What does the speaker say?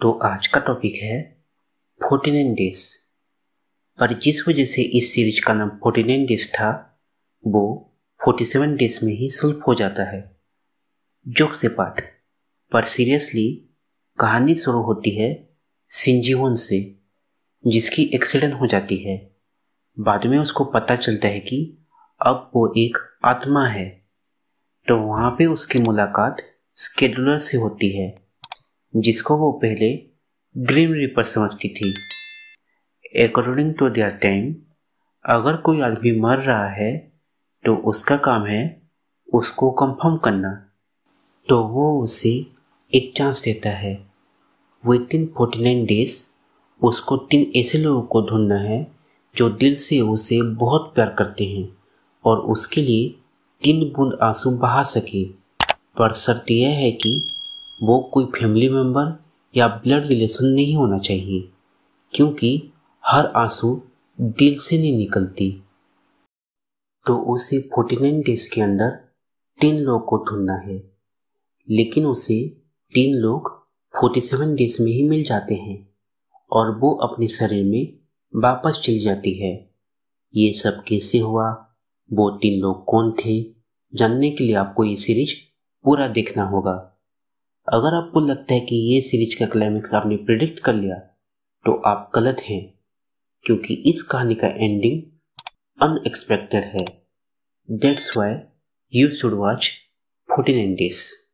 तो आज का टॉपिक है फोर्टी नाइन डेज पर जिस वजह से इस सीरीज का नाम फोर्टी नाइन डेज था वो फोर्टी सेवन डेज में ही सुल्फ हो जाता है जोक से पाठ पर सीरियसली कहानी शुरू होती है सिंजीवन से जिसकी एक्सीडेंट हो जाती है बाद में उसको पता चलता है कि अब वो एक आत्मा है तो वहाँ पे उसकी मुलाकात स्केडुलर से होती है जिसको वो पहले ग्रीम रिपर समझती थी अकॉर्डिंग टू देयर टाइम अगर कोई आदमी मर रहा है तो उसका काम है उसको कंफर्म करना तो वो उसे एक चांस देता है within forty nine days उसको तीन ऐसे लोगों को ढूंढना है जो दिल से उसे बहुत प्यार करते हैं और उसके लिए तीन बूंद आंसू बहा सके पर शर्त यह है कि वो कोई फैमिली मेम्बर या ब्लड रिलेशन नहीं होना चाहिए क्योंकि हर आंसू दिल से नहीं निकलती तो उसे 49 डेज के अंदर तीन लोग को ढूंढना है लेकिन उसे तीन लोग 47 डेज में ही मिल जाते हैं और वो अपने शरीर में वापस चली जाती है ये सब कैसे हुआ वो तीन लोग कौन थे जानने के लिए आपको ये सीरीज पूरा देखना होगा अगर आपको लगता है कि ये सीरीज का क्लाइमैक्स आपने प्रिडिक्ट कर लिया तो आप गलत हैं क्योंकि इस कहानी का एंडिंग अनएक्सपेक्टेड है that's why you should watch forty nine days